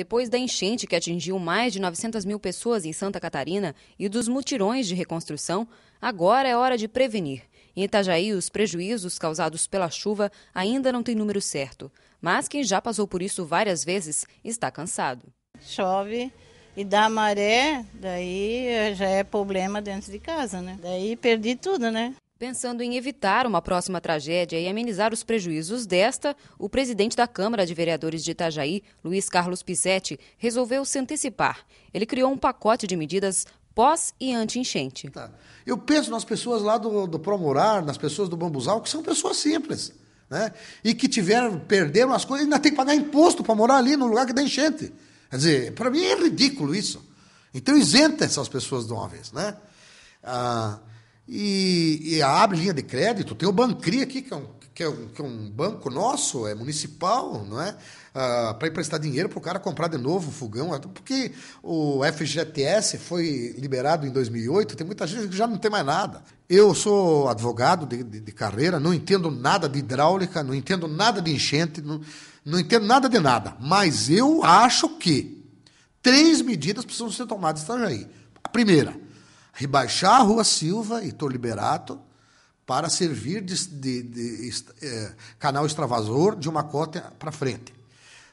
Depois da enchente que atingiu mais de 900 mil pessoas em Santa Catarina e dos mutirões de reconstrução, agora é hora de prevenir. Em Itajaí, os prejuízos causados pela chuva ainda não têm número certo, mas quem já passou por isso várias vezes está cansado. Chove e dá maré, daí já é problema dentro de casa, né? Daí perdi tudo, né? Pensando em evitar uma próxima tragédia e amenizar os prejuízos desta, o presidente da Câmara de Vereadores de Itajaí, Luiz Carlos Pissetti, resolveu se antecipar. Ele criou um pacote de medidas pós e anti-enchente. Tá. Eu penso nas pessoas lá do, do Promorar, nas pessoas do Bambuzal, que são pessoas simples. Né? E que tiveram, perderam as coisas, ainda tem que pagar imposto para morar ali no lugar que dá enchente. Quer dizer, para mim é ridículo isso. Então isenta essas pessoas de uma vez. Né? Ah, e, e abre linha de crédito. Tem o Bancri aqui, que é um, que é um, que é um banco nosso, é municipal, não é? Ah, para emprestar dinheiro para o cara comprar de novo o fogão. É, porque o FGTS foi liberado em 2008, tem muita gente que já não tem mais nada. Eu sou advogado de, de, de carreira, não entendo nada de hidráulica, não entendo nada de enchente, não, não entendo nada de nada. Mas eu acho que três medidas precisam ser tomadas em tá, Itajaí. A primeira, rebaixar a Rua Silva e Torliberato para servir de, de, de, de é, canal extravasor de uma cota para frente.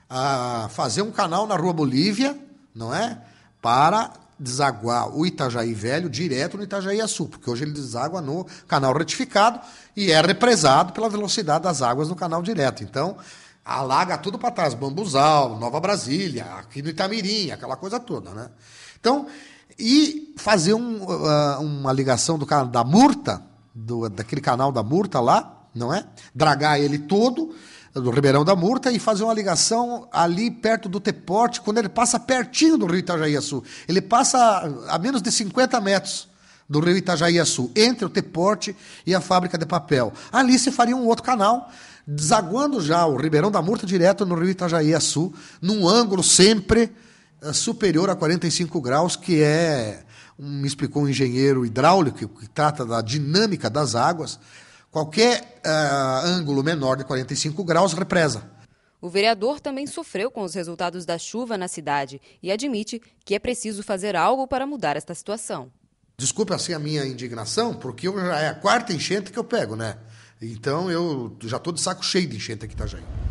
a ah, fazer um canal na Rua Bolívia, não é? Para desaguar o Itajaí Velho direto no Itajaí Açu, porque hoje ele deságua no canal retificado e é represado pela velocidade das águas no canal direto. Então, alaga tudo para trás, Bambuzal, Nova Brasília, aqui no Itamirim, aquela coisa toda, né? Então, e fazer um, uh, uma ligação do cara da Murta, do, daquele canal da Murta lá, não é? Dragar ele todo do Ribeirão da Murta e fazer uma ligação ali perto do Teporte, quando ele passa pertinho do Rio itajaí Sul, Ele passa a menos de 50 metros do Rio itajaí Sul, entre o Teporte e a fábrica de papel. Ali se faria um outro canal, desaguando já o Ribeirão da Murta direto no Rio itajaí Sul, num ângulo sempre eh, superior a 45 graus, que é, me explicou um engenheiro hidráulico, que trata da dinâmica das águas, qualquer uh, ângulo menor de 45 graus represa. O vereador também sofreu com os resultados da chuva na cidade e admite que é preciso fazer algo para mudar esta situação. Desculpe assim a minha indignação, porque eu, é a quarta enchente que eu pego, né? Então eu já estou de saco cheio de enchente aqui, tá, gente?